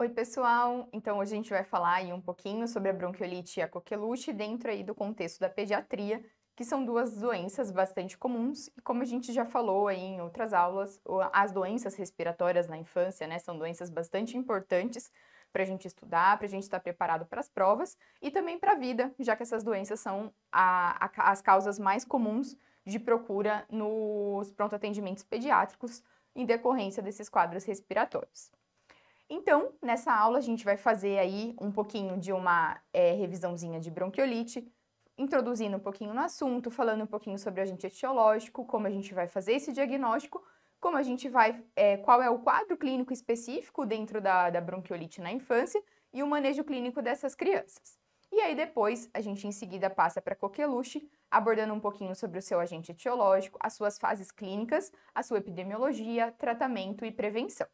Oi, pessoal! Então, hoje a gente vai falar aí um pouquinho sobre a bronquiolite e a coqueluche dentro aí do contexto da pediatria, que são duas doenças bastante comuns e como a gente já falou aí em outras aulas, as doenças respiratórias na infância, né, são doenças bastante importantes para a gente estudar, para a gente estar tá preparado para as provas e também para a vida, já que essas doenças são a, a, as causas mais comuns de procura nos pronto atendimentos pediátricos, em decorrência desses quadros respiratórios. Então, nessa aula a gente vai fazer aí um pouquinho de uma é, revisãozinha de bronquiolite, introduzindo um pouquinho no assunto, falando um pouquinho sobre o agente etiológico, como a gente vai fazer esse diagnóstico, como a gente vai, é, qual é o quadro clínico específico dentro da, da bronquiolite na infância e o manejo clínico dessas crianças. E aí depois a gente em seguida passa para coqueluche, abordando um pouquinho sobre o seu agente etiológico, as suas fases clínicas, a sua epidemiologia, tratamento e prevenção.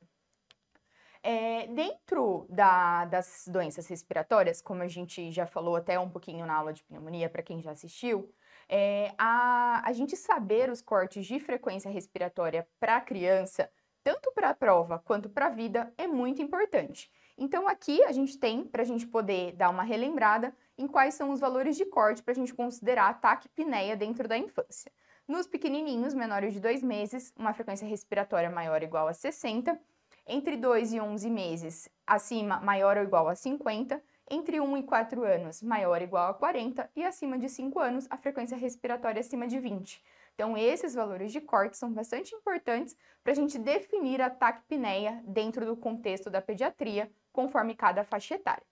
É, dentro da, das doenças respiratórias, como a gente já falou até um pouquinho na aula de pneumonia, para quem já assistiu, é, a, a gente saber os cortes de frequência respiratória para a criança, tanto para a prova quanto para a vida, é muito importante. Então, aqui a gente tem, para a gente poder dar uma relembrada, em quais são os valores de corte para a gente considerar ataque pneia dentro da infância. Nos pequenininhos, menores de 2 meses, uma frequência respiratória maior ou igual a 60. Entre 2 e 11 meses, acima, maior ou igual a 50. Entre 1 e 4 anos, maior ou igual a 40. E acima de 5 anos, a frequência respiratória acima de 20. Então, esses valores de corte são bastante importantes para a gente definir a taquipneia dentro do contexto da pediatria, conforme cada faixa etária.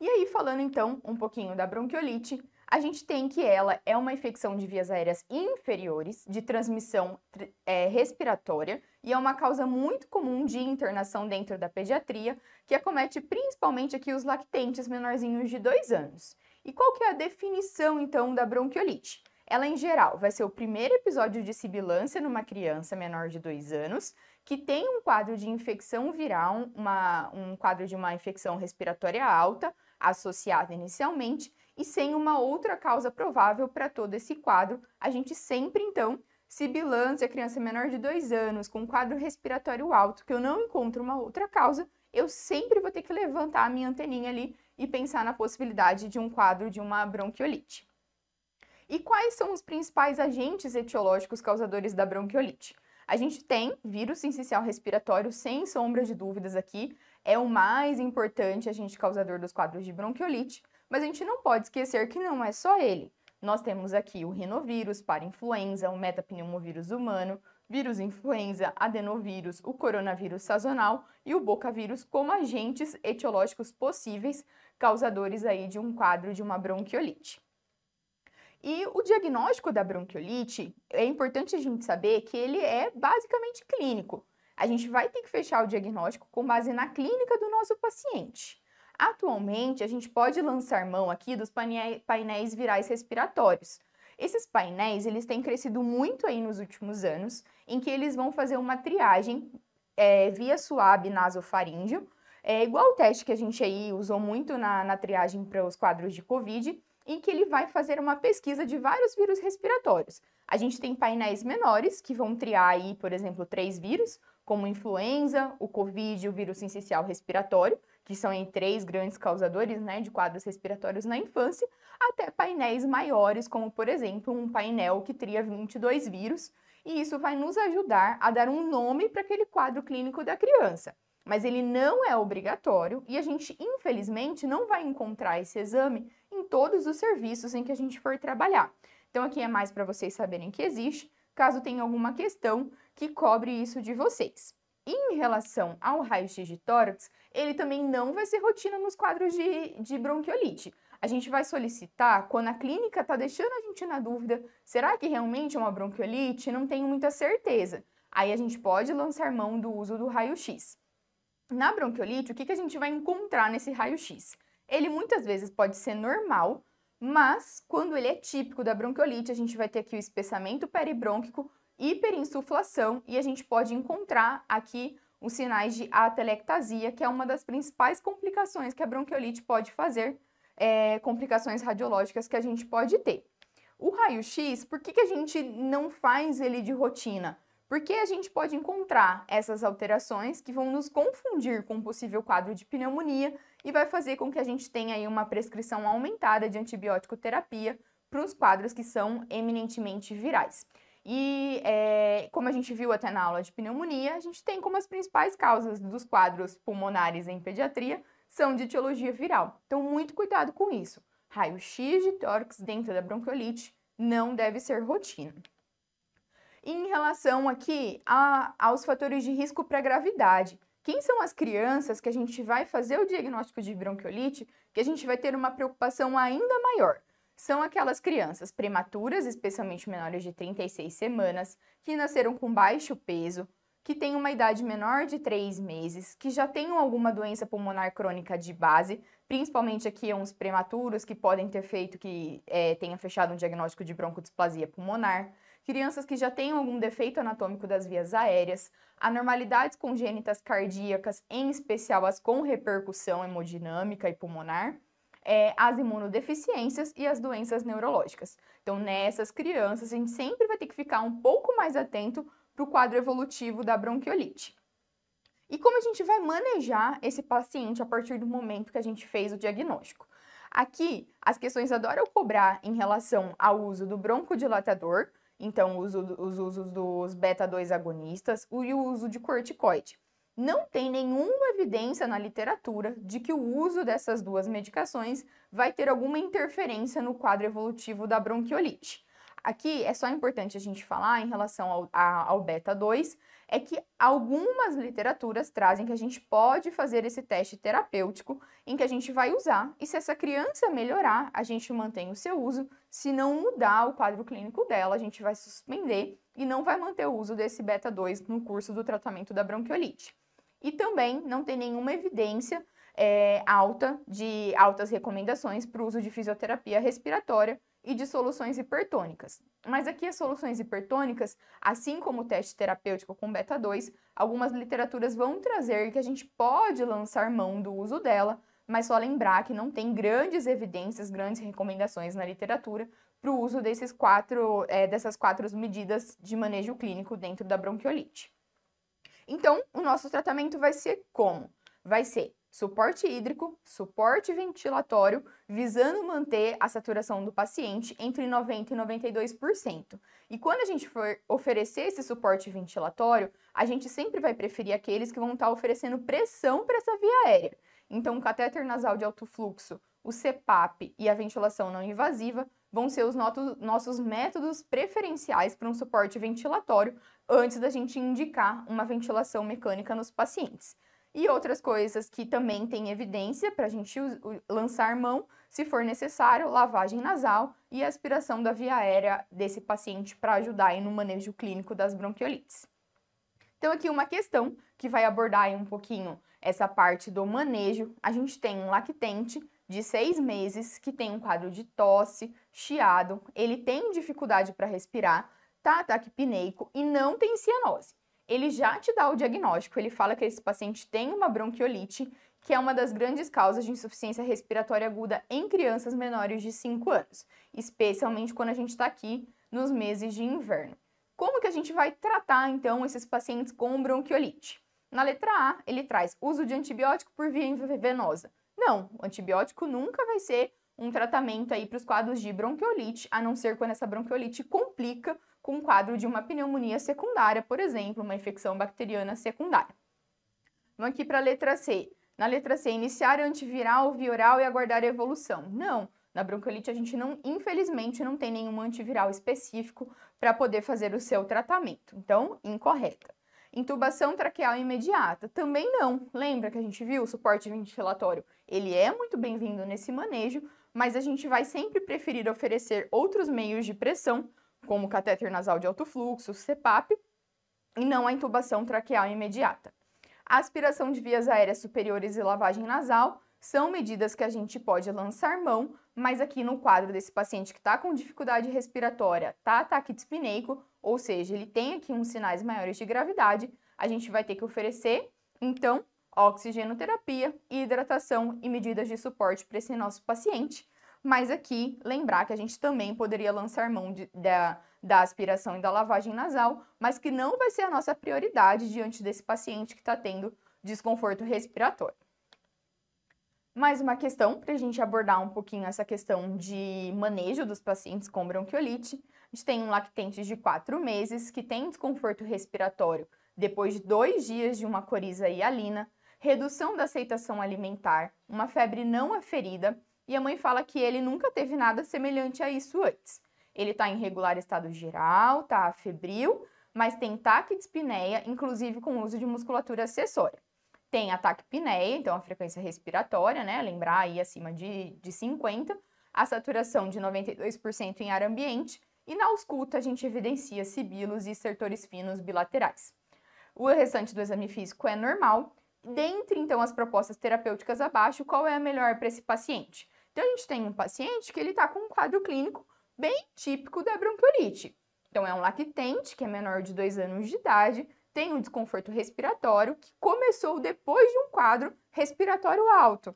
E aí, falando então um pouquinho da bronquiolite, a gente tem que ela é uma infecção de vias aéreas inferiores, de transmissão é, respiratória, e é uma causa muito comum de internação dentro da pediatria, que acomete principalmente aqui os lactentes menorzinhos de 2 anos. E qual que é a definição, então, da bronquiolite? Ela, em geral, vai ser o primeiro episódio de sibilância numa criança menor de 2 anos, que tem um quadro de infecção viral, uma, um quadro de uma infecção respiratória alta, associada inicialmente, e sem uma outra causa provável para todo esse quadro, a gente sempre, então, se bilança a criança menor de 2 anos com um quadro respiratório alto, que eu não encontro uma outra causa, eu sempre vou ter que levantar a minha anteninha ali e pensar na possibilidade de um quadro de uma bronquiolite. E quais são os principais agentes etiológicos causadores da bronquiolite? A gente tem vírus sensicial respiratório, sem sombra de dúvidas aqui, é o mais importante agente causador dos quadros de bronquiolite, mas a gente não pode esquecer que não é só ele. Nós temos aqui o rinovírus para influenza, o metapneumovírus humano, vírus influenza, adenovírus, o coronavírus sazonal e o bocavírus como agentes etiológicos possíveis causadores aí de um quadro de uma bronquiolite. E o diagnóstico da bronquiolite, é importante a gente saber que ele é basicamente clínico. A gente vai ter que fechar o diagnóstico com base na clínica do nosso paciente. Atualmente, a gente pode lançar mão aqui dos painéis virais respiratórios. Esses painéis, eles têm crescido muito aí nos últimos anos, em que eles vão fazer uma triagem é, via suave nasofaríngeo, é igual o teste que a gente aí usou muito na, na triagem para os quadros de Covid, em que ele vai fazer uma pesquisa de vários vírus respiratórios. A gente tem painéis menores que vão triar aí, por exemplo, três vírus, como influenza, o COVID e o vírus sensicial respiratório, que são três grandes causadores né, de quadros respiratórios na infância, até painéis maiores, como por exemplo um painel que tria 22 vírus, e isso vai nos ajudar a dar um nome para aquele quadro clínico da criança. Mas ele não é obrigatório e a gente, infelizmente, não vai encontrar esse exame todos os serviços em que a gente for trabalhar. Então, aqui é mais para vocês saberem que existe, caso tenha alguma questão que cobre isso de vocês. Em relação ao raio-x de tórax, ele também não vai ser rotina nos quadros de, de bronquiolite. A gente vai solicitar quando a clínica está deixando a gente na dúvida: será que realmente é uma bronquiolite? Não tenho muita certeza. Aí a gente pode lançar mão do uso do raio-x. Na bronquiolite, o que, que a gente vai encontrar nesse raio-x? Ele muitas vezes pode ser normal, mas quando ele é típico da bronquiolite, a gente vai ter aqui o espessamento peribrônquico, hiperinsuflação e a gente pode encontrar aqui os sinais de atelectasia, que é uma das principais complicações que a bronquiolite pode fazer, é, complicações radiológicas que a gente pode ter. O raio-x, por que, que a gente não faz ele de rotina? Porque a gente pode encontrar essas alterações que vão nos confundir com um possível quadro de pneumonia e vai fazer com que a gente tenha aí uma prescrição aumentada de antibiótico terapia para os quadros que são eminentemente virais. E é, como a gente viu até na aula de pneumonia, a gente tem como as principais causas dos quadros pulmonares em pediatria são de etiologia viral. Então, muito cuidado com isso. Raio-X de tórax dentro da bronquiolite não deve ser rotina. Em relação aqui a, aos fatores de risco para gravidade, quem são as crianças que a gente vai fazer o diagnóstico de bronquiolite, que a gente vai ter uma preocupação ainda maior? São aquelas crianças prematuras, especialmente menores de 36 semanas, que nasceram com baixo peso, que têm uma idade menor de 3 meses, que já tenham alguma doença pulmonar crônica de base, principalmente aqui é uns prematuros que podem ter feito que é, tenha fechado um diagnóstico de broncodisplasia pulmonar crianças que já têm algum defeito anatômico das vias aéreas, anormalidades congênitas cardíacas, em especial as com repercussão hemodinâmica e pulmonar, é, as imunodeficiências e as doenças neurológicas. Então, nessas crianças, a gente sempre vai ter que ficar um pouco mais atento para o quadro evolutivo da bronquiolite. E como a gente vai manejar esse paciente a partir do momento que a gente fez o diagnóstico? Aqui, as questões adoram cobrar em relação ao uso do broncodilatador, então, os, os usos dos beta-2 agonistas e o uso de corticoide. Não tem nenhuma evidência na literatura de que o uso dessas duas medicações vai ter alguma interferência no quadro evolutivo da bronquiolite. Aqui é só importante a gente falar em relação ao, ao beta-2, é que algumas literaturas trazem que a gente pode fazer esse teste terapêutico em que a gente vai usar e se essa criança melhorar, a gente mantém o seu uso, se não mudar o quadro clínico dela, a gente vai suspender e não vai manter o uso desse beta 2 no curso do tratamento da bronquiolite. E também não tem nenhuma evidência é, alta de altas recomendações para o uso de fisioterapia respiratória e de soluções hipertônicas. Mas aqui as soluções hipertônicas, assim como o teste terapêutico com beta 2, algumas literaturas vão trazer que a gente pode lançar mão do uso dela, mas só lembrar que não tem grandes evidências, grandes recomendações na literatura para o uso desses quatro, é, dessas quatro medidas de manejo clínico dentro da bronquiolite. Então, o nosso tratamento vai ser como? Vai ser suporte hídrico, suporte ventilatório, visando manter a saturação do paciente entre 90% e 92%. E quando a gente for oferecer esse suporte ventilatório, a gente sempre vai preferir aqueles que vão estar oferecendo pressão para essa via aérea. Então, o catéter nasal de alto fluxo, o CPAP e a ventilação não invasiva vão ser os nossos métodos preferenciais para um suporte ventilatório antes da gente indicar uma ventilação mecânica nos pacientes e outras coisas que também tem evidência para a gente lançar mão, se for necessário, lavagem nasal e aspiração da via aérea desse paciente para ajudar no manejo clínico das bronquiolites. Então, aqui uma questão que vai abordar um pouquinho essa parte do manejo. A gente tem um lactente de seis meses que tem um quadro de tosse, chiado, ele tem dificuldade para respirar, tá pineico e não tem cianose ele já te dá o diagnóstico, ele fala que esse paciente tem uma bronquiolite, que é uma das grandes causas de insuficiência respiratória aguda em crianças menores de 5 anos, especialmente quando a gente está aqui nos meses de inverno. Como que a gente vai tratar, então, esses pacientes com bronquiolite? Na letra A, ele traz uso de antibiótico por via venosa. Não, o antibiótico nunca vai ser um tratamento aí para os quadros de bronquiolite, a não ser quando essa bronquiolite complica com o quadro de uma pneumonia secundária, por exemplo, uma infecção bacteriana secundária. Vamos aqui para a letra C. Na letra C, iniciar antiviral, vioral e aguardar evolução. Não, na broncolite a gente não, infelizmente, não tem nenhum antiviral específico para poder fazer o seu tratamento. Então, incorreta. Intubação traqueal imediata, também não. Lembra que a gente viu o suporte ventilatório? Ele é muito bem-vindo nesse manejo, mas a gente vai sempre preferir oferecer outros meios de pressão como catéter nasal de alto fluxo, CPAP, e não a intubação traqueal imediata. A aspiração de vias aéreas superiores e lavagem nasal são medidas que a gente pode lançar mão, mas aqui no quadro desse paciente que está com dificuldade respiratória, tá ataque tá espineico, ou seja, ele tem aqui uns sinais maiores de gravidade, a gente vai ter que oferecer, então, oxigenoterapia, hidratação e medidas de suporte para esse nosso paciente mas aqui lembrar que a gente também poderia lançar mão de, da, da aspiração e da lavagem nasal, mas que não vai ser a nossa prioridade diante desse paciente que está tendo desconforto respiratório. Mais uma questão para a gente abordar um pouquinho essa questão de manejo dos pacientes com bronquiolite. A gente tem um lactente de 4 meses que tem desconforto respiratório depois de dois dias de uma coriza hialina, redução da aceitação alimentar, uma febre não aferida e a mãe fala que ele nunca teve nada semelhante a isso antes. Ele está em regular estado geral, está febril, mas tem de taquidipneia, inclusive com uso de musculatura acessória. Tem ataque pneia, então a frequência respiratória, né? Lembrar aí acima de, de 50, a saturação de 92% em ar ambiente e na ausculta a gente evidencia sibilos e estertores finos bilaterais. O restante do exame físico é normal. Dentre então as propostas terapêuticas abaixo, qual é a melhor para esse paciente? Então, a gente tem um paciente que ele está com um quadro clínico bem típico da bronquiolite. Então, é um lactente, que é menor de 2 anos de idade, tem um desconforto respiratório que começou depois de um quadro respiratório alto.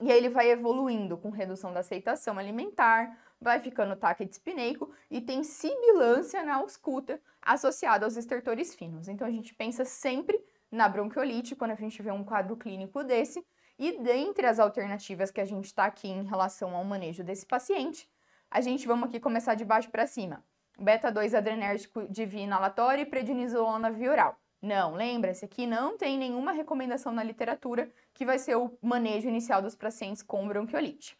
E aí ele vai evoluindo com redução da aceitação alimentar, vai ficando taque espineico e tem sibilância na ausculta associada aos estertores finos. Então a gente pensa sempre na bronquiolite quando a gente vê um quadro clínico desse e dentre as alternativas que a gente está aqui em relação ao manejo desse paciente, a gente vamos aqui começar de baixo para cima. Beta-2 adrenérgico de via inalatória e prednisolona via oral. Não, lembra-se que não tem nenhuma recomendação na literatura que vai ser o manejo inicial dos pacientes com bronquiolite.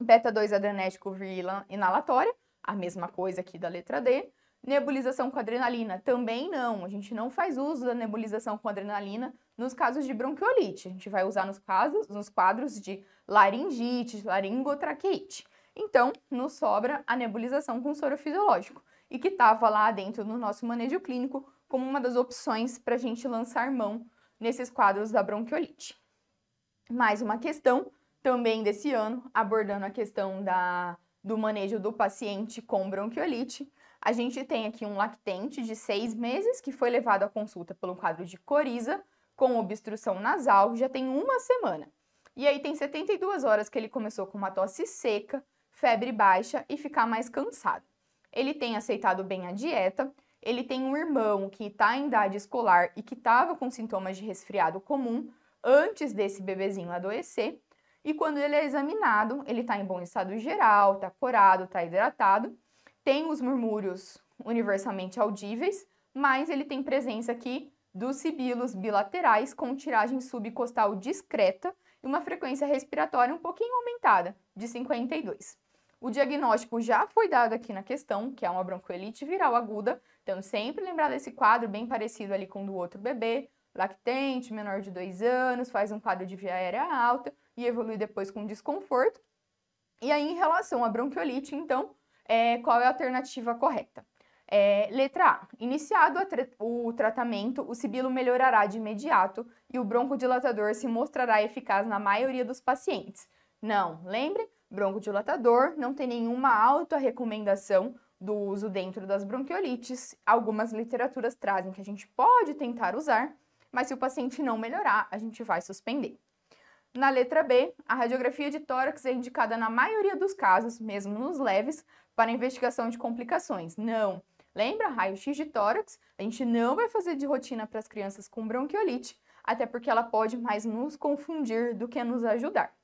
Beta-2 adrenérgico via inalatória, a mesma coisa aqui da letra D. Nebulização com adrenalina também não. A gente não faz uso da nebulização com adrenalina nos casos de bronquiolite. A gente vai usar nos casos, nos quadros de laringite, laringotraqueite. Então, nos sobra a nebulização com soro fisiológico e que estava lá dentro no nosso manejo clínico como uma das opções para a gente lançar mão nesses quadros da bronquiolite. Mais uma questão também desse ano, abordando a questão da, do manejo do paciente com bronquiolite, a gente tem aqui um lactente de seis meses que foi levado à consulta pelo quadro de coriza com obstrução nasal, já tem uma semana. E aí tem 72 horas que ele começou com uma tosse seca, febre baixa e ficar mais cansado. Ele tem aceitado bem a dieta, ele tem um irmão que está em idade escolar e que estava com sintomas de resfriado comum antes desse bebezinho adoecer. E quando ele é examinado, ele está em bom estado geral, está corado, está hidratado tem os murmúrios universalmente audíveis, mas ele tem presença aqui dos sibilos bilaterais com tiragem subcostal discreta e uma frequência respiratória um pouquinho aumentada, de 52. O diagnóstico já foi dado aqui na questão, que é uma broncoelite viral aguda, então sempre lembrar desse quadro bem parecido ali com o do outro bebê, lactente, menor de 2 anos, faz um quadro de via aérea alta e evolui depois com desconforto. E aí, em relação à bronquiolite, então, é, qual é a alternativa correta. É, letra A. Iniciado a tra o tratamento, o sibilo melhorará de imediato e o broncodilatador se mostrará eficaz na maioria dos pacientes. Não, lembre, broncodilatador não tem nenhuma alta recomendação do uso dentro das bronquiolites. Algumas literaturas trazem que a gente pode tentar usar, mas se o paciente não melhorar, a gente vai suspender. Na letra B, a radiografia de tórax é indicada na maioria dos casos, mesmo nos leves, para investigação de complicações. Não. Lembra? Raio-x de tórax, a gente não vai fazer de rotina para as crianças com bronquiolite, até porque ela pode mais nos confundir do que nos ajudar.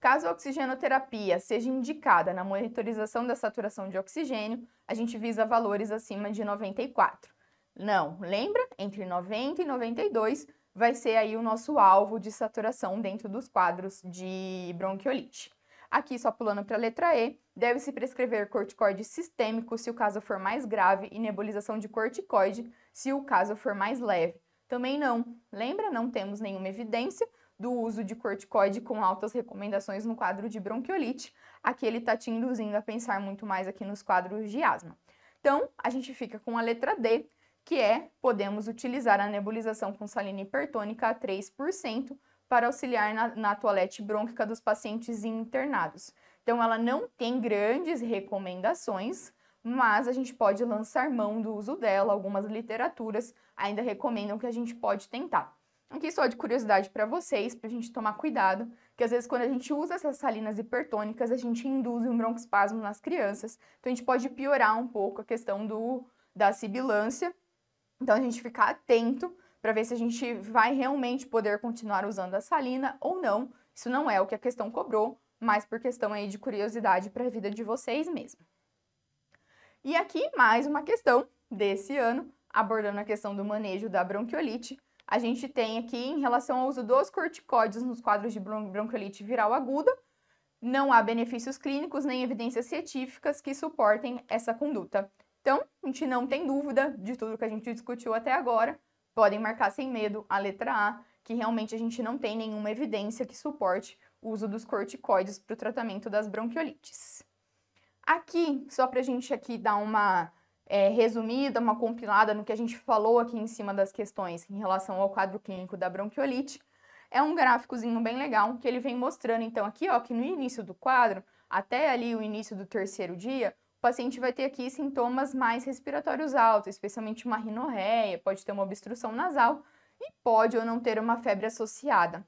Caso a oxigenoterapia seja indicada na monitorização da saturação de oxigênio, a gente visa valores acima de 94. Não, lembra? Entre 90 e 92 vai ser aí o nosso alvo de saturação dentro dos quadros de bronquiolite. Aqui, só pulando para a letra E, deve-se prescrever corticoide sistêmico se o caso for mais grave e nebulização de corticoide se o caso for mais leve. Também não. Lembra, não temos nenhuma evidência do uso de corticoide com altas recomendações no quadro de bronquiolite. Aqui ele está te induzindo a pensar muito mais aqui nos quadros de asma. Então, a gente fica com a letra D, que é podemos utilizar a nebulização com salina hipertônica a 3% para auxiliar na, na toalete brônquica dos pacientes internados. Então, ela não tem grandes recomendações, mas a gente pode lançar mão do uso dela. Algumas literaturas ainda recomendam que a gente pode tentar. Aqui só de curiosidade para vocês, para a gente tomar cuidado, que às vezes quando a gente usa essas salinas hipertônicas, a gente induz um broncoespasmo nas crianças. Então a gente pode piorar um pouco a questão do, da sibilância. Então a gente ficar atento para ver se a gente vai realmente poder continuar usando a salina ou não. Isso não é o que a questão cobrou, mas por questão aí de curiosidade para a vida de vocês mesmo. E aqui mais uma questão desse ano, abordando a questão do manejo da bronquiolite. A gente tem aqui em relação ao uso dos corticóides nos quadros de bronquiolite viral aguda, não há benefícios clínicos nem evidências científicas que suportem essa conduta. Então, a gente não tem dúvida de tudo que a gente discutiu até agora, podem marcar sem medo a letra A, que realmente a gente não tem nenhuma evidência que suporte o uso dos corticoides para o tratamento das bronquiolites. Aqui, só para a gente aqui dar uma é, resumida, uma compilada no que a gente falou aqui em cima das questões em relação ao quadro clínico da bronquiolite, é um gráficozinho bem legal que ele vem mostrando, então, aqui, ó, que no início do quadro, até ali o início do terceiro dia, paciente vai ter aqui sintomas mais respiratórios altos, especialmente uma rinorreia, pode ter uma obstrução nasal e pode ou não ter uma febre associada.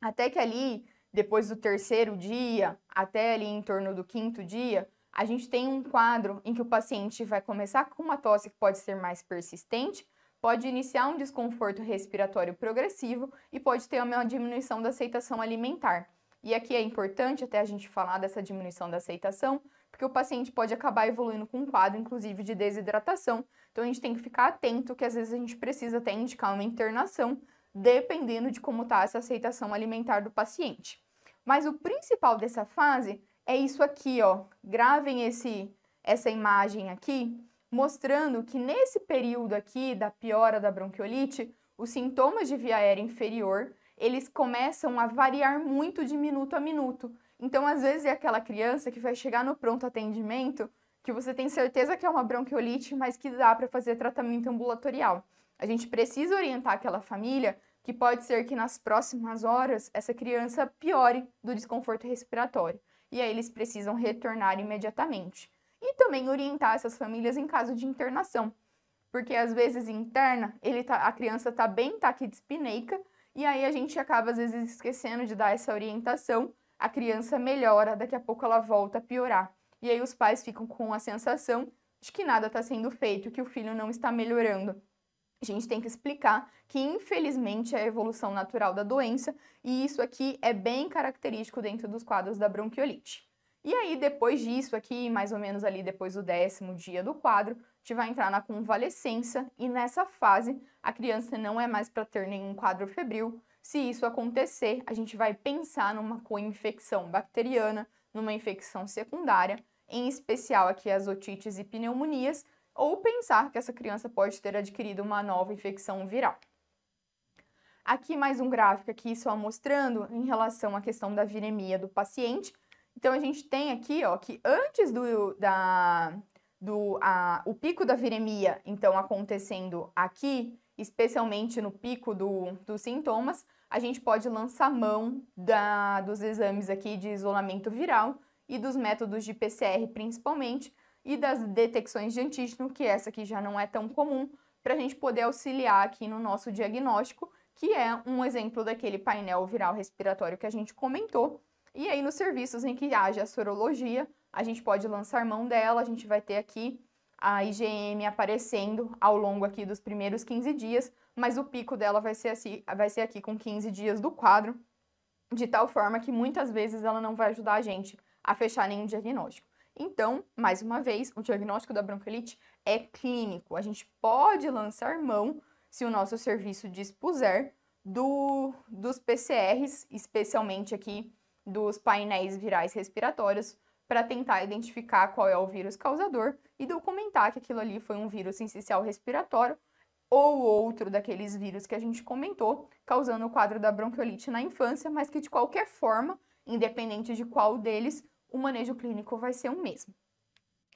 Até que ali, depois do terceiro dia, até ali em torno do quinto dia, a gente tem um quadro em que o paciente vai começar com uma tosse que pode ser mais persistente, pode iniciar um desconforto respiratório progressivo e pode ter uma diminuição da aceitação alimentar. E aqui é importante até a gente falar dessa diminuição da aceitação, porque o paciente pode acabar evoluindo com um quadro, inclusive, de desidratação. Então a gente tem que ficar atento, que às vezes a gente precisa até indicar uma internação, dependendo de como está essa aceitação alimentar do paciente. Mas o principal dessa fase é isso aqui, ó. Gravem esse, essa imagem aqui, mostrando que nesse período aqui da piora da bronquiolite, os sintomas de via aérea inferior, eles começam a variar muito de minuto a minuto. Então, às vezes, é aquela criança que vai chegar no pronto atendimento que você tem certeza que é uma bronquiolite, mas que dá para fazer tratamento ambulatorial. A gente precisa orientar aquela família que pode ser que nas próximas horas essa criança piore do desconforto respiratório. E aí eles precisam retornar imediatamente. E também orientar essas famílias em caso de internação. Porque às vezes interna, ele tá, a criança está bem taquidispineica, e aí a gente acaba às vezes esquecendo de dar essa orientação a criança melhora, daqui a pouco ela volta a piorar. E aí os pais ficam com a sensação de que nada está sendo feito, que o filho não está melhorando. A gente tem que explicar que, infelizmente, é a evolução natural da doença, e isso aqui é bem característico dentro dos quadros da bronquiolite. E aí, depois disso, aqui, mais ou menos ali depois do décimo dia do quadro, a gente vai entrar na convalescência e nessa fase, a criança não é mais para ter nenhum quadro febril, se isso acontecer, a gente vai pensar numa coinfecção bacteriana, numa infecção secundária, em especial aqui as otites e pneumonias, ou pensar que essa criança pode ter adquirido uma nova infecção viral. Aqui mais um gráfico aqui só mostrando em relação à questão da viremia do paciente. Então a gente tem aqui, ó, que antes do, da, do a, o pico da viremia, então acontecendo aqui especialmente no pico do, dos sintomas, a gente pode lançar mão da, dos exames aqui de isolamento viral e dos métodos de PCR principalmente e das detecções de antígeno, que essa aqui já não é tão comum, para a gente poder auxiliar aqui no nosso diagnóstico, que é um exemplo daquele painel viral respiratório que a gente comentou. E aí, nos serviços em que haja a sorologia, a gente pode lançar mão dela, a gente vai ter aqui a IgM aparecendo ao longo aqui dos primeiros 15 dias, mas o pico dela vai ser, assim, vai ser aqui com 15 dias do quadro, de tal forma que muitas vezes ela não vai ajudar a gente a fechar nenhum diagnóstico. Então, mais uma vez, o diagnóstico da bronquiolite é clínico. A gente pode lançar mão, se o nosso serviço dispuser, do, dos PCRs, especialmente aqui dos painéis virais respiratórios, para tentar identificar qual é o vírus causador e documentar que aquilo ali foi um vírus sensicial respiratório ou outro daqueles vírus que a gente comentou, causando o quadro da bronquiolite na infância, mas que de qualquer forma, independente de qual deles, o manejo clínico vai ser o mesmo.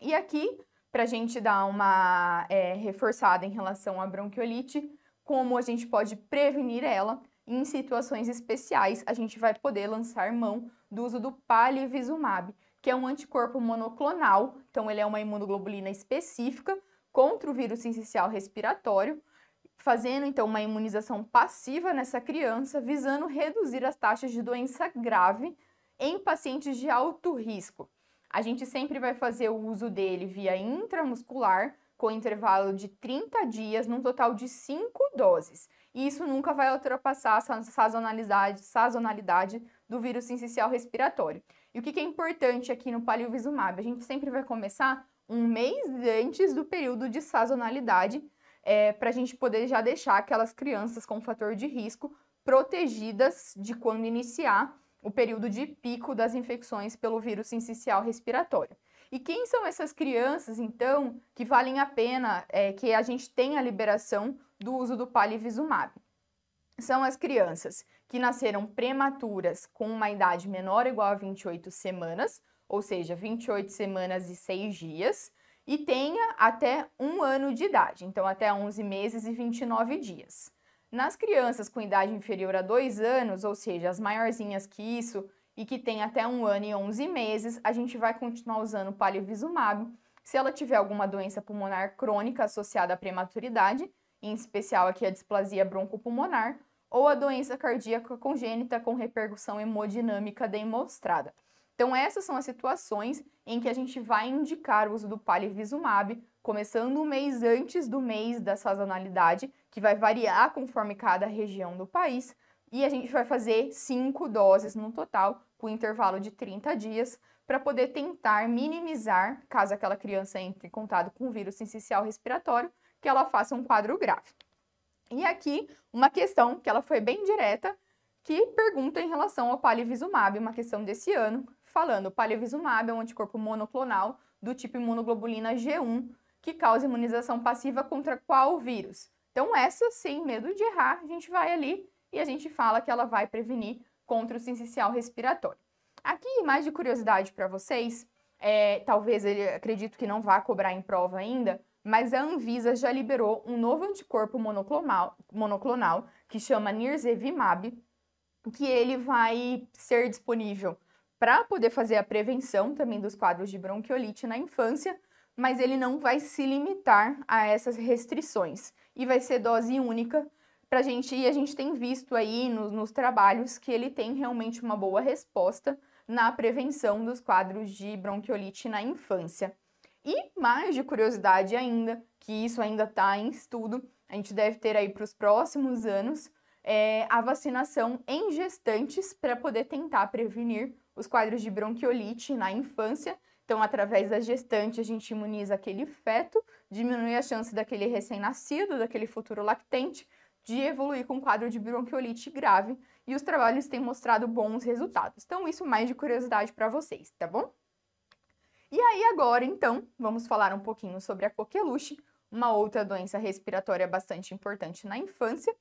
E aqui, para a gente dar uma é, reforçada em relação à bronquiolite, como a gente pode prevenir ela, em situações especiais a gente vai poder lançar mão do uso do palivizumab, que é um anticorpo monoclonal, então ele é uma imunoglobulina específica contra o vírus sensicial respiratório, fazendo então uma imunização passiva nessa criança, visando reduzir as taxas de doença grave em pacientes de alto risco. A gente sempre vai fazer o uso dele via intramuscular, com intervalo de 30 dias, num total de 5 doses. E isso nunca vai ultrapassar a sazonalidade, sazonalidade do vírus sensicial respiratório. E o que, que é importante aqui no paliovisumab? A gente sempre vai começar um mês antes do período de sazonalidade, é, para a gente poder já deixar aquelas crianças com fator de risco protegidas de quando iniciar o período de pico das infecções pelo vírus sincicial respiratório. E quem são essas crianças, então, que valem a pena é, que a gente tenha a liberação do uso do palivizumab? São as crianças que nasceram prematuras com uma idade menor ou igual a 28 semanas, ou seja, 28 semanas e 6 dias, e tenha até um ano de idade, então até 11 meses e 29 dias. Nas crianças com idade inferior a 2 anos, ou seja, as maiorzinhas que isso, e que tem até um ano e 11 meses, a gente vai continuar usando palivizumab se ela tiver alguma doença pulmonar crônica associada à prematuridade, em especial aqui a displasia broncopulmonar, ou a doença cardíaca congênita com repercussão hemodinâmica demonstrada. Então, essas são as situações em que a gente vai indicar o uso do palivizumab, começando um mês antes do mês da sazonalidade, que vai variar conforme cada região do país, e a gente vai fazer cinco doses no total, com intervalo de 30 dias, para poder tentar minimizar, caso aquela criança entre em contato com o vírus sincicial respiratório, que ela faça um quadro grave. E aqui, uma questão que ela foi bem direta, que pergunta em relação ao palivizumab, uma questão desse ano, falando, palivizumab é um anticorpo monoclonal do tipo imunoglobulina G1, que causa imunização passiva contra qual vírus? Então essa, sem medo de errar, a gente vai ali e a gente fala que ela vai prevenir contra o sincicial respiratório. Aqui, mais de curiosidade para vocês, é, talvez ele acredito que não vá cobrar em prova ainda, mas a Anvisa já liberou um novo anticorpo monoclonal que chama Nirsevimab, que ele vai ser disponível para poder fazer a prevenção também dos quadros de bronquiolite na infância, mas ele não vai se limitar a essas restrições e vai ser dose única para gente e a gente tem visto aí nos, nos trabalhos que ele tem realmente uma boa resposta na prevenção dos quadros de bronquiolite na infância. E mais de curiosidade ainda, que isso ainda está em estudo, a gente deve ter aí para os próximos anos é, a vacinação em gestantes para poder tentar prevenir os quadros de bronquiolite na infância. Então, através da gestante, a gente imuniza aquele feto, diminui a chance daquele recém-nascido, daquele futuro lactente, de evoluir com um quadro de bronquiolite grave. E os trabalhos têm mostrado bons resultados. Então, isso mais de curiosidade para vocês, tá bom? E aí agora, então, vamos falar um pouquinho sobre a coqueluche, uma outra doença respiratória bastante importante na infância,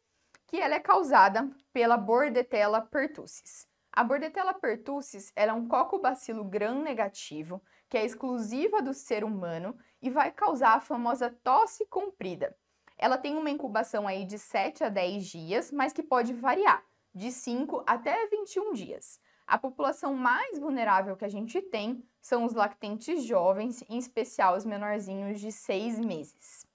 que ela é causada pela Bordetella pertussis. A Bordetella pertussis é um cocobacilo gram-negativo, que é exclusiva do ser humano e vai causar a famosa tosse comprida. Ela tem uma incubação aí de 7 a 10 dias, mas que pode variar, de 5 até 21 dias. A população mais vulnerável que a gente tem são os lactentes jovens, em especial os menorzinhos de seis meses.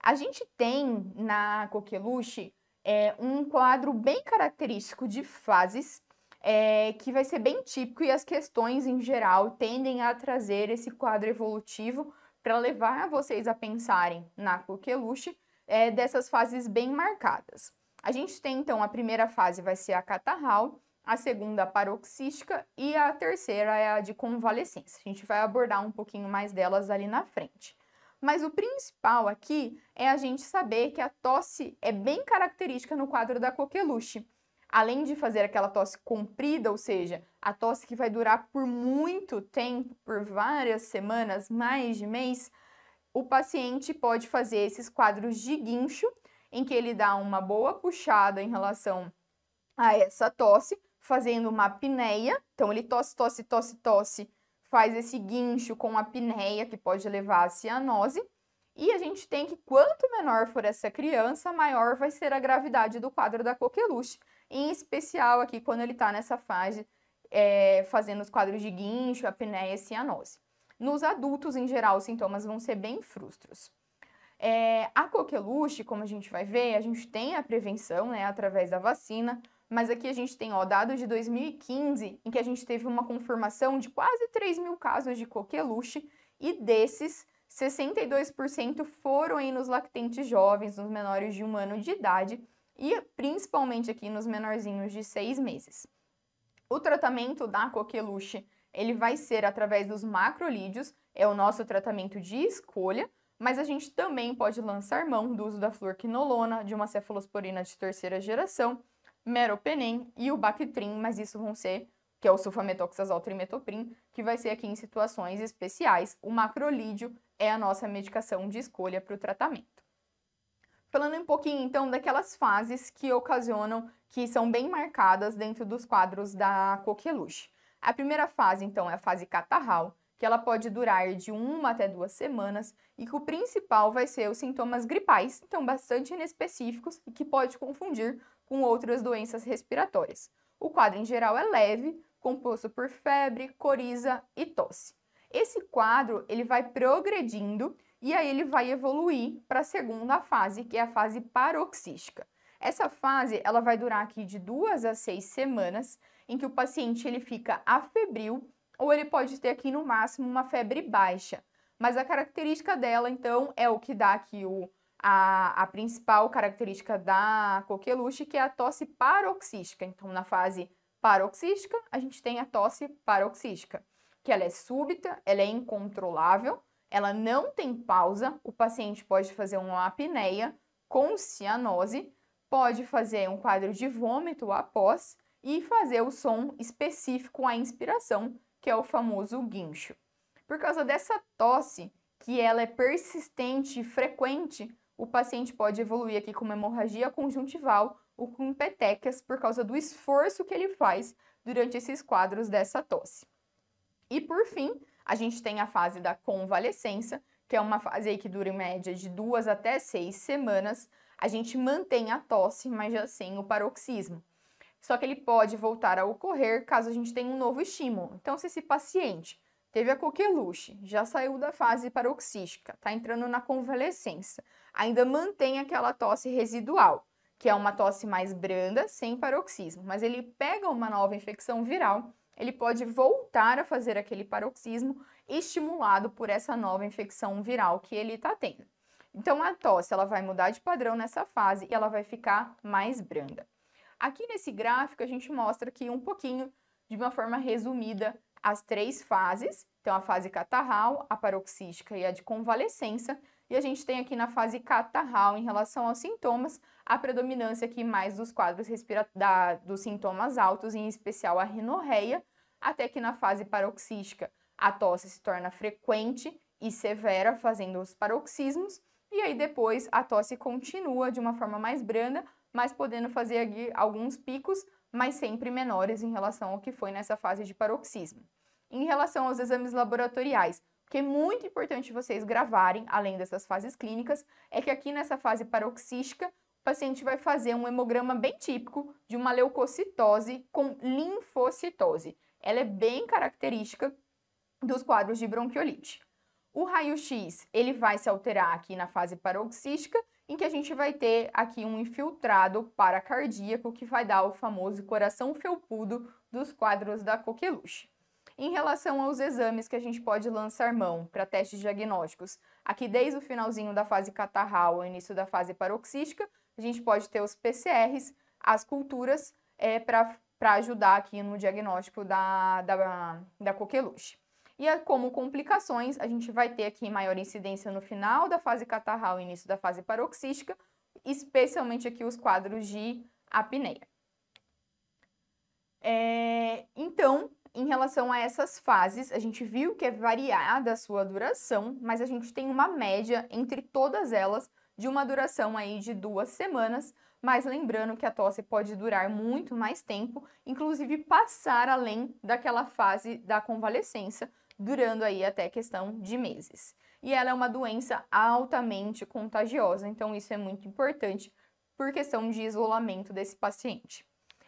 A gente tem na coqueluche é, um quadro bem característico de fases, é, que vai ser bem típico e as questões em geral tendem a trazer esse quadro evolutivo para levar vocês a pensarem na coqueluche é, dessas fases bem marcadas. A gente tem então a primeira fase vai ser a catarral, a segunda a paroxística e a terceira é a de convalescência. A gente vai abordar um pouquinho mais delas ali na frente. Mas o principal aqui é a gente saber que a tosse é bem característica no quadro da coqueluche. Além de fazer aquela tosse comprida, ou seja, a tosse que vai durar por muito tempo, por várias semanas, mais de mês, o paciente pode fazer esses quadros de guincho, em que ele dá uma boa puxada em relação a essa tosse, fazendo uma apneia. Então, ele tosse, tosse, tosse, tosse, faz esse guincho com a apneia, que pode levar à cianose. E a gente tem que, quanto menor for essa criança, maior vai ser a gravidade do quadro da coqueluche. Em especial aqui, quando ele está nessa fase, é, fazendo os quadros de guincho, apneia e cianose. Nos adultos, em geral, os sintomas vão ser bem frustros. É, a coqueluche, como a gente vai ver, a gente tem a prevenção né, através da vacina, mas aqui a gente tem, ó, dados de 2015, em que a gente teve uma confirmação de quase 3 mil casos de coqueluche, e desses, 62% foram aí nos lactentes jovens, nos menores de um ano de idade, e principalmente aqui nos menorzinhos de seis meses. O tratamento da coqueluche, ele vai ser através dos macrolídeos, é o nosso tratamento de escolha, mas a gente também pode lançar mão do uso da quinolona, de uma cefalosporina de terceira geração, meropenem e o Bactrim, mas isso vão ser, que é o sulfametoxazol trimetoprim, que vai ser aqui em situações especiais. O macrolídio é a nossa medicação de escolha para o tratamento. Falando um pouquinho então daquelas fases que ocasionam, que são bem marcadas dentro dos quadros da coqueluche. A primeira fase então é a fase catarral, que ela pode durar de uma até duas semanas e que o principal vai ser os sintomas gripais, então bastante inespecíficos e que pode confundir com outras doenças respiratórias. O quadro em geral é leve, composto por febre, coriza e tosse. Esse quadro ele vai progredindo e aí ele vai evoluir para a segunda fase, que é a fase paroxística. Essa fase ela vai durar aqui de duas a seis semanas, em que o paciente ele fica afebril ou ele pode ter aqui no máximo uma febre baixa. Mas a característica dela então é o que dá aqui o a, a principal característica da coqueluche, que é a tosse paroxística. Então, na fase paroxística, a gente tem a tosse paroxística, que ela é súbita, ela é incontrolável, ela não tem pausa, o paciente pode fazer uma apneia com cianose, pode fazer um quadro de vômito após e fazer o som específico à inspiração, que é o famoso guincho. Por causa dessa tosse, que ela é persistente e frequente, o paciente pode evoluir aqui com uma hemorragia conjuntival ou com petequias por causa do esforço que ele faz durante esses quadros dessa tosse. E por fim, a gente tem a fase da convalescença, que é uma fase aí que dura em média de duas até seis semanas. A gente mantém a tosse, mas já sem o paroxismo. Só que ele pode voltar a ocorrer caso a gente tenha um novo estímulo. Então, se esse paciente Teve a coqueluche, já saiu da fase paroxística, está entrando na convalescença. Ainda mantém aquela tosse residual, que é uma tosse mais branda, sem paroxismo, mas ele pega uma nova infecção viral, ele pode voltar a fazer aquele paroxismo estimulado por essa nova infecção viral que ele está tendo. Então a tosse ela vai mudar de padrão nessa fase e ela vai ficar mais branda. Aqui nesse gráfico a gente mostra aqui um pouquinho de uma forma resumida as três fases, então a fase catarral, a paroxística e a de convalescença, e a gente tem aqui na fase catarral, em relação aos sintomas, a predominância aqui mais dos quadros da, dos sintomas altos, em especial a rinorreia, até que na fase paroxística a tosse se torna frequente e severa, fazendo os paroxismos, e aí depois a tosse continua de uma forma mais branda, mas podendo fazer alguns picos mas sempre menores em relação ao que foi nessa fase de paroxismo. Em relação aos exames laboratoriais, o que é muito importante vocês gravarem, além dessas fases clínicas, é que aqui nessa fase paroxística, o paciente vai fazer um hemograma bem típico de uma leucocitose com linfocitose. Ela é bem característica dos quadros de bronquiolite. O raio-x, ele vai se alterar aqui na fase paroxística em que a gente vai ter aqui um infiltrado paracardíaco que vai dar o famoso coração felpudo dos quadros da coqueluche. Em relação aos exames que a gente pode lançar mão para testes diagnósticos, aqui desde o finalzinho da fase catarral ao início da fase paroxística, a gente pode ter os PCRs, as culturas, é, eh, para ajudar aqui no diagnóstico da, da, da coqueluche. E é como complicações, a gente vai ter aqui maior incidência no final da fase catarral e início da fase paroxística, especialmente aqui os quadros de apneia. É, então, em relação a essas fases, a gente viu que é variada a sua duração, mas a gente tem uma média entre todas elas de uma duração aí de duas semanas, mas lembrando que a tosse pode durar muito mais tempo, inclusive passar além daquela fase da convalescença, durando aí até questão de meses. E ela é uma doença altamente contagiosa, então isso é muito importante por questão de isolamento desse paciente.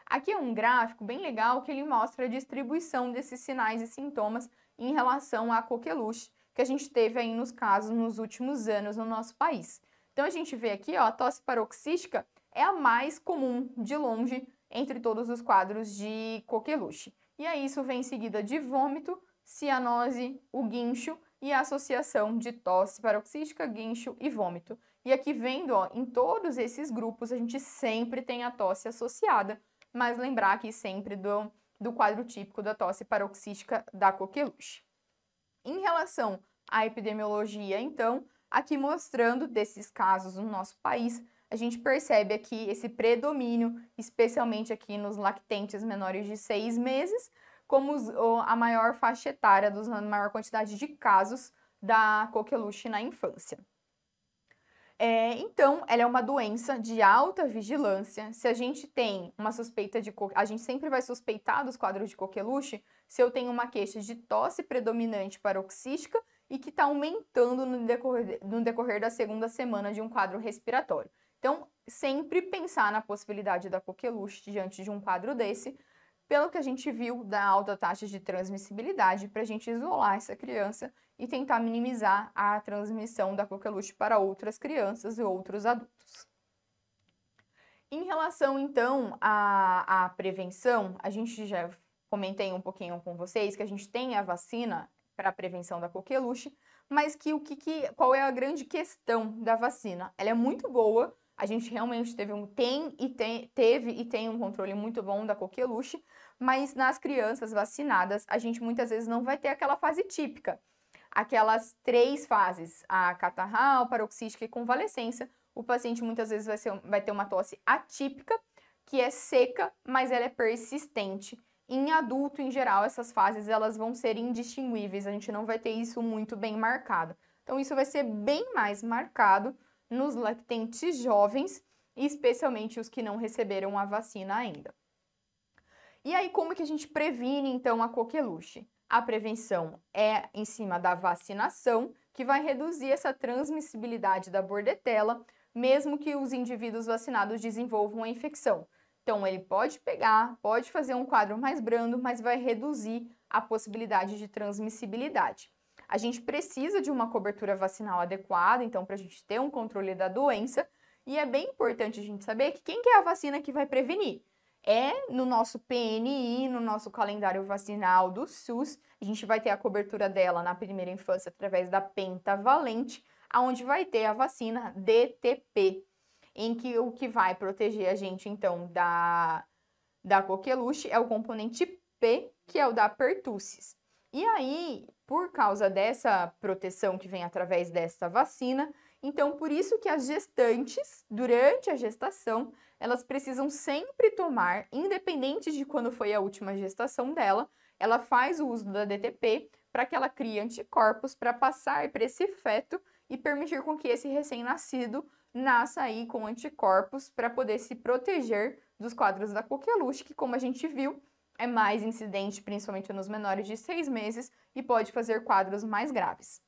Aqui é um gráfico bem legal que ele mostra a distribuição desses sinais e sintomas em relação à coqueluche que a gente teve aí nos casos nos últimos anos no nosso país. Então a gente vê aqui, ó, a tosse paroxística é a mais comum de longe entre todos os quadros de coqueluche. E aí isso vem em seguida de vômito, cianose, o guincho e a associação de tosse paroxística, guincho e vômito. E aqui vendo, ó, em todos esses grupos a gente sempre tem a tosse associada, mas lembrar aqui sempre do, do quadro típico da tosse paroxística da coqueluche. Em relação à epidemiologia, então, aqui mostrando desses casos no nosso país, a gente percebe aqui esse predomínio, especialmente aqui nos lactentes menores de seis meses, como a maior faixa etária, a maior quantidade de casos da coqueluche na infância. É, então, ela é uma doença de alta vigilância. Se a gente tem uma suspeita de. A gente sempre vai suspeitar dos quadros de coqueluche se eu tenho uma queixa de tosse predominante paroxística e que está aumentando no decorrer, no decorrer da segunda semana de um quadro respiratório. Então, sempre pensar na possibilidade da coqueluche diante de um quadro desse, pelo que a gente viu da alta taxa de transmissibilidade, para a gente isolar essa criança e tentar minimizar a transmissão da coqueluche para outras crianças e outros adultos. Em relação, então, à, à prevenção, a gente já comentei um pouquinho com vocês que a gente tem a vacina para a prevenção da coqueluche, mas que o que, que, qual é a grande questão da vacina? Ela é muito boa, a gente realmente teve um tem e tem, teve e tem um controle muito bom da coqueluche, mas nas crianças vacinadas, a gente muitas vezes não vai ter aquela fase típica, aquelas três fases, a catarral, paroxística e convalescência. O paciente muitas vezes vai, ser, vai ter uma tosse atípica, que é seca, mas ela é persistente. Em adulto, em geral, essas fases elas vão ser indistinguíveis, a gente não vai ter isso muito bem marcado. Então, isso vai ser bem mais marcado nos lactentes jovens, especialmente os que não receberam a vacina ainda. E aí, como que a gente previne, então, a coqueluche? A prevenção é em cima da vacinação, que vai reduzir essa transmissibilidade da bordetela, mesmo que os indivíduos vacinados desenvolvam a infecção. Então, ele pode pegar, pode fazer um quadro mais brando, mas vai reduzir a possibilidade de transmissibilidade. A gente precisa de uma cobertura vacinal adequada, então, para a gente ter um controle da doença. E é bem importante a gente saber que quem que é a vacina que vai prevenir? é no nosso PNI, no nosso calendário vacinal do SUS. A gente vai ter a cobertura dela na primeira infância através da pentavalente, aonde vai ter a vacina DTP, em que o que vai proteger a gente então da da coqueluche é o componente P, que é o da pertussis. E aí, por causa dessa proteção que vem através dessa vacina, então, por isso que as gestantes, durante a gestação, elas precisam sempre tomar, independente de quando foi a última gestação dela, ela faz o uso da DTP para que ela crie anticorpos para passar para esse feto e permitir com que esse recém-nascido nasça aí com anticorpos para poder se proteger dos quadros da coqueluche, que como a gente viu, é mais incidente, principalmente nos menores de seis meses, e pode fazer quadros mais graves.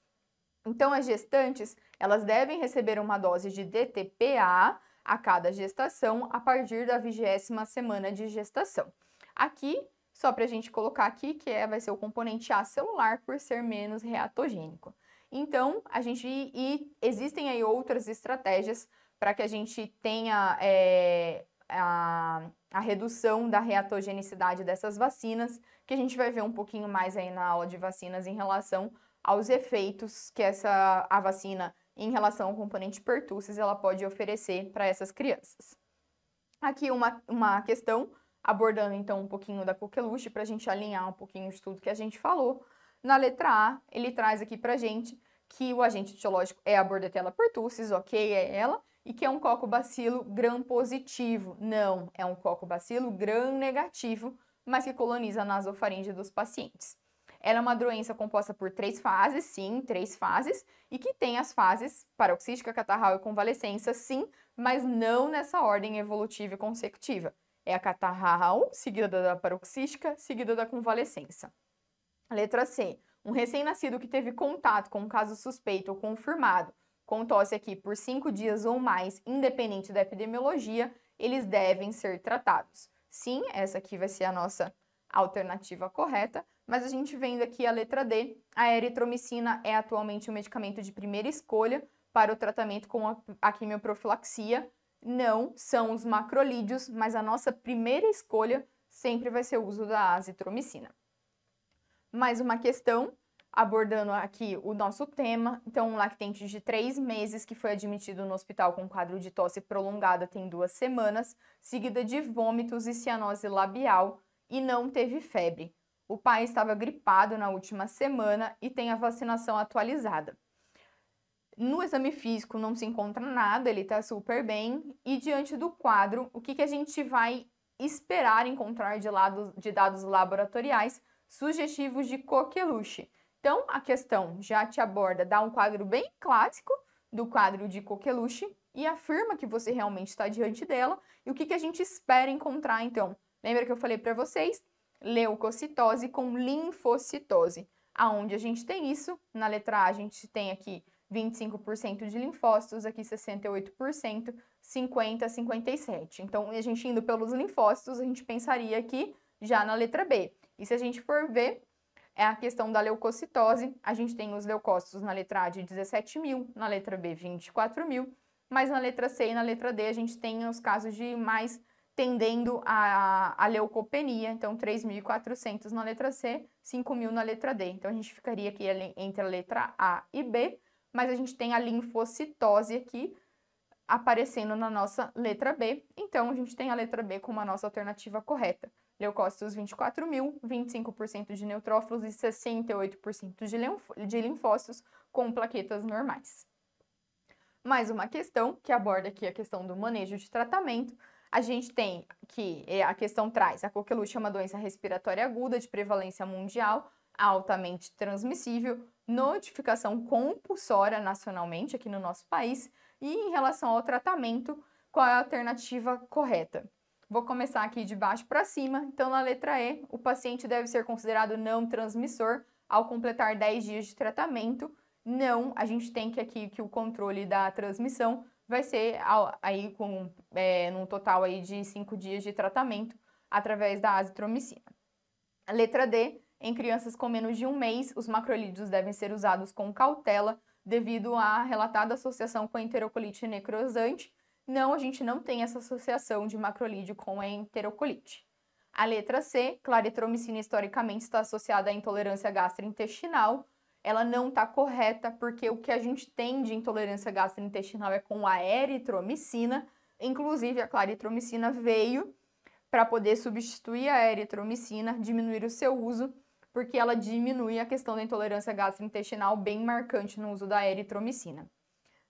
Então, as gestantes, elas devem receber uma dose de DTPA a cada gestação a partir da vigésima semana de gestação. Aqui, só para a gente colocar aqui, que é, vai ser o componente A celular por ser menos reatogênico. Então, a gente e existem aí outras estratégias para que a gente tenha é, a, a, redução da reatogenicidade dessas vacinas, que a gente vai ver um pouquinho mais aí na aula de vacinas em relação aos efeitos que essa a vacina em relação ao componente pertussis ela pode oferecer para essas crianças. Aqui uma, uma questão, abordando então um pouquinho da coqueluche, para a gente alinhar um pouquinho de tudo que a gente falou. Na letra A, ele traz aqui para gente que o agente etiológico é a Bordetella pertussis, ok, é ela, e que é um cocobacilo gram-positivo. Não, é um cocobacilo gram-negativo, mas que coloniza a nasofaringe dos pacientes. Ela é uma doença composta por três fases, sim, três fases, e que tem as fases paroxística, catarral e convalescência, sim, mas não nessa ordem evolutiva e consecutiva. É a catarral, seguida da paroxística, seguida da convalescência. Letra C. Um recém-nascido que teve contato com um caso suspeito ou confirmado com tosse aqui por cinco dias ou mais, independente da epidemiologia, eles devem ser tratados. Sim, essa aqui vai ser a nossa alternativa correta mas a gente vendo aqui a letra D, a eritromicina é atualmente o medicamento de primeira escolha para o tratamento com a, a quimioprofilaxia. Não são os macrolídeos, mas a nossa primeira escolha sempre vai ser o uso da azitromicina. Mais uma questão, abordando aqui o nosso tema. Então, um lactente de três meses que foi admitido no hospital com quadro de tosse prolongada tem duas semanas, seguida de vômitos e cianose labial e não teve febre. O pai estava gripado na última semana e tem a vacinação atualizada. No exame físico não se encontra nada, ele está super bem. E diante do quadro, o que, que a gente vai esperar encontrar de, lado, de dados laboratoriais sugestivos de coqueluche? Então, a questão já te aborda, dá um quadro bem clássico do quadro de coqueluche e afirma que você realmente está diante dela. E o que, que a gente espera encontrar, então? Lembra que eu falei para vocês leucocitose com linfocitose. Aonde a gente tem isso, na letra A a gente tem aqui 25% de linfócitos, aqui 68%, 50, 57. Então, a gente indo pelos linfócitos, a gente pensaria aqui já na letra B. E se a gente for ver, é a questão da leucocitose, a gente tem os leucócitos na letra A de 17 mil, na letra B 24 mil, mas na letra C e na letra D a gente tem os casos de mais tendendo a leucopenia, então 3.400 na letra C, 5.000 na letra D. Então a gente ficaria aqui entre a letra A e B, mas a gente tem a linfocitose aqui aparecendo na nossa letra B, então a gente tem a letra B como a nossa alternativa correta. Leucócitos 24.000, mil, 25% de neutrófilos e 68% de, de linfócitos com plaquetas normais. Mais uma questão que aborda aqui a questão do manejo de tratamento, a gente tem que é, a questão traz a coqueluche é uma doença respiratória aguda de prevalência mundial, altamente transmissível, notificação compulsória nacionalmente aqui no nosso país e em relação ao tratamento, qual é a alternativa correta? Vou começar aqui de baixo para cima. Então, na letra E, o paciente deve ser considerado não transmissor ao completar 10 dias de tratamento. Não, a gente tem que aqui que o controle da transmissão vai ser aí com é, num total aí de cinco dias de tratamento através da azitromicina. letra D, em crianças com menos de um mês, os macrolídeos devem ser usados com cautela devido à relatada associação com a enterocolite necrosante. Não, a gente não tem essa associação de macrolídeo com a enterocolite. A letra C, claritromicina historicamente está associada à intolerância gastrointestinal, ela não está correta, porque o que a gente tem de intolerância gastrointestinal é com a eritromicina. Inclusive, a claritromicina veio para poder substituir a eritromicina, diminuir o seu uso, porque ela diminui a questão da intolerância gastrointestinal bem marcante no uso da eritromicina.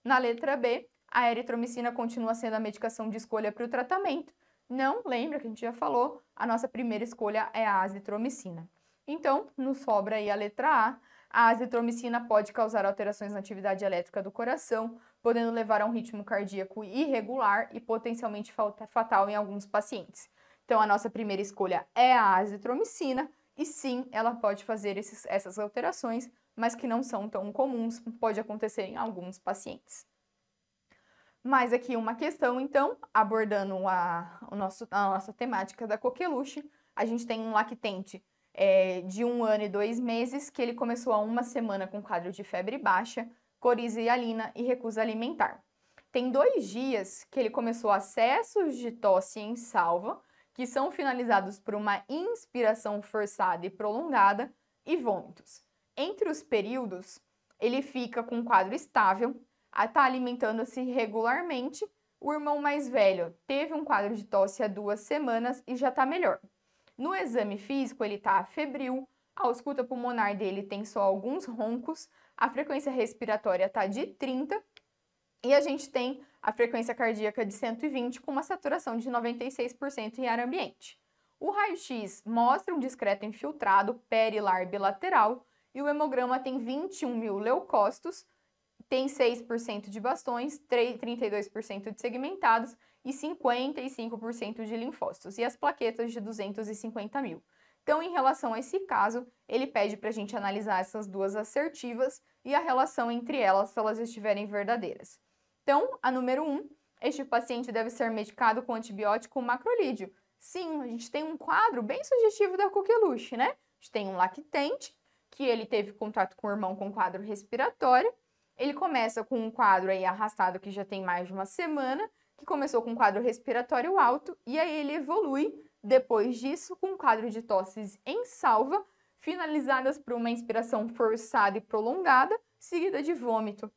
Na letra B, a eritromicina continua sendo a medicação de escolha para o tratamento. Não, lembra que a gente já falou, a nossa primeira escolha é a azitromicina. Então, nos sobra aí a letra A, a azitromicina pode causar alterações na atividade elétrica do coração, podendo levar a um ritmo cardíaco irregular e potencialmente fatal em alguns pacientes. Então, a nossa primeira escolha é a azitromicina, e sim, ela pode fazer esses, essas alterações, mas que não são tão comuns, pode acontecer em alguns pacientes. Mais aqui uma questão, então, abordando a, o nosso, a nossa temática da coqueluche, a gente tem um lactente é, de um ano e dois meses, que ele começou há uma semana com quadro de febre baixa, corizialina e recusa alimentar. Tem dois dias que ele começou acessos de tosse em salva, que são finalizados por uma inspiração forçada e prolongada, e vômitos. Entre os períodos, ele fica com quadro estável, está alimentando-se regularmente. O irmão mais velho teve um quadro de tosse há duas semanas e já está melhor. No exame físico, ele está febril, a ausculta pulmonar dele tem só alguns roncos, a frequência respiratória está de 30 e a gente tem a frequência cardíaca de 120 com uma saturação de 96% em ar ambiente. O raio-x mostra um discreto infiltrado perilar bilateral e o hemograma tem 21 mil leucócitos, tem 6% de bastões, 3, 32% de segmentados e 55% de linfócitos, e as plaquetas de 250 mil. Então, em relação a esse caso, ele pede para a gente analisar essas duas assertivas e a relação entre elas, se elas estiverem verdadeiras. Então, a número 1, um, este paciente deve ser medicado com antibiótico macrolídeo. Sim, a gente tem um quadro bem sugestivo da coqueluche, né? A gente tem um lactente, que ele teve contato com o irmão com quadro respiratório, ele começa com um quadro aí arrastado que já tem mais de uma semana, que começou com um quadro respiratório alto e aí ele evolui depois disso com um quadro de tosses em salva, finalizadas por uma inspiração forçada e prolongada, seguida de vômito.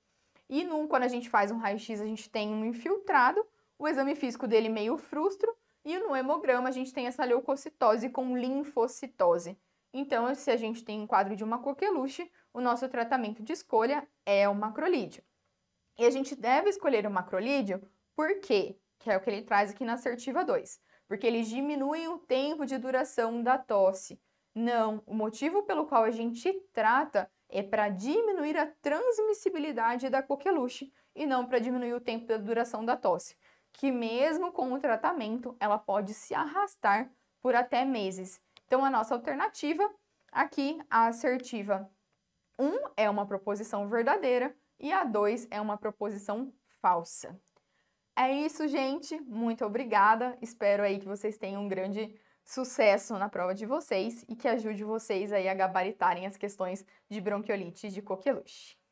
E num, quando a gente faz um raio-x, a gente tem um infiltrado, o exame físico dele meio frustro, e no hemograma a gente tem essa leucocitose com linfocitose. Então, se a gente tem um quadro de uma coqueluche, o nosso tratamento de escolha é o macrolídeo. E a gente deve escolher o macrolídeo por quê? Que é o que ele traz aqui na assertiva 2. Porque eles diminuem o tempo de duração da tosse. Não, o motivo pelo qual a gente trata é para diminuir a transmissibilidade da coqueluche e não para diminuir o tempo da duração da tosse, que mesmo com o tratamento ela pode se arrastar por até meses. Então a nossa alternativa aqui, a assertiva 1 um é uma proposição verdadeira e a 2 é uma proposição falsa. É isso, gente. Muito obrigada. Espero aí que vocês tenham um grande sucesso na prova de vocês e que ajude vocês aí a gabaritarem as questões de bronquiolite e de coqueluche.